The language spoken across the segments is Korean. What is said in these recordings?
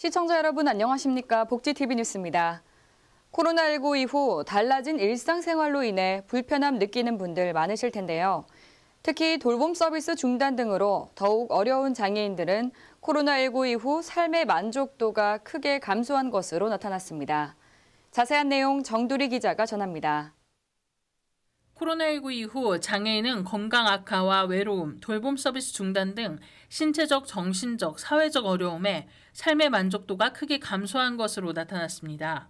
시청자 여러분 안녕하십니까? 복지TV 뉴스입니다. 코로나19 이후 달라진 일상생활로 인해 불편함 느끼는 분들 많으실 텐데요. 특히 돌봄 서비스 중단 등으로 더욱 어려운 장애인들은 코로나19 이후 삶의 만족도가 크게 감소한 것으로 나타났습니다. 자세한 내용 정두리 기자가 전합니다. 코로나19 이후 장애인은 건강 악화와 외로움, 돌봄 서비스 중단 등 신체적, 정신적, 사회적 어려움에 삶의 만족도가 크게 감소한 것으로 나타났습니다.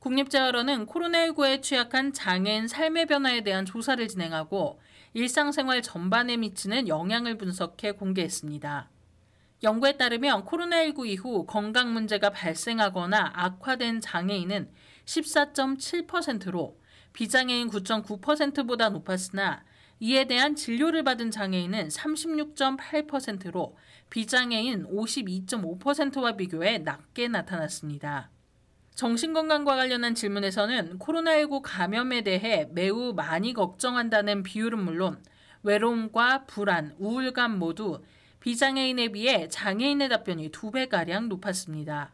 국립재활원은 코로나19에 취약한 장애인 삶의 변화에 대한 조사를 진행하고 일상생활 전반에 미치는 영향을 분석해 공개했습니다. 연구에 따르면 코로나19 이후 건강 문제가 발생하거나 악화된 장애인은 14.7%로 비장애인 9.9%보다 높았으나 이에 대한 진료를 받은 장애인은 36.8%로 비장애인 52.5%와 비교해 낮게 나타났습니다. 정신건강과 관련한 질문에서는 코로나19 감염에 대해 매우 많이 걱정한다는 비율은 물론 외로움과 불안, 우울감 모두 비장애인에 비해 장애인의 답변이 두 배가량 높았습니다.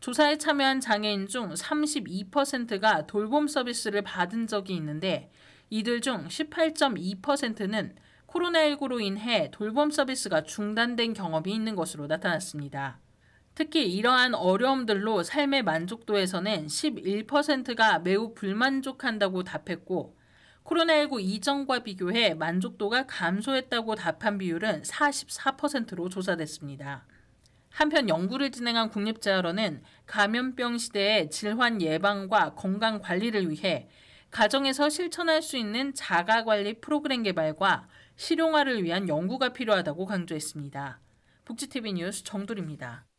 조사에 참여한 장애인 중 32%가 돌봄 서비스를 받은 적이 있는데 이들 중 18.2%는 코로나19로 인해 돌봄 서비스가 중단된 경험이 있는 것으로 나타났습니다. 특히 이러한 어려움들로 삶의 만족도에서는 11%가 매우 불만족한다고 답했고 코로나19 이전과 비교해 만족도가 감소했다고 답한 비율은 44%로 조사됐습니다. 한편 연구를 진행한 국립자활원은 감염병 시대의 질환 예방과 건강 관리를 위해 가정에서 실천할 수 있는 자가관리 프로그램 개발과 실용화를 위한 연구가 필요하다고 강조했습니다. 북지TV 뉴스 정돌입니다.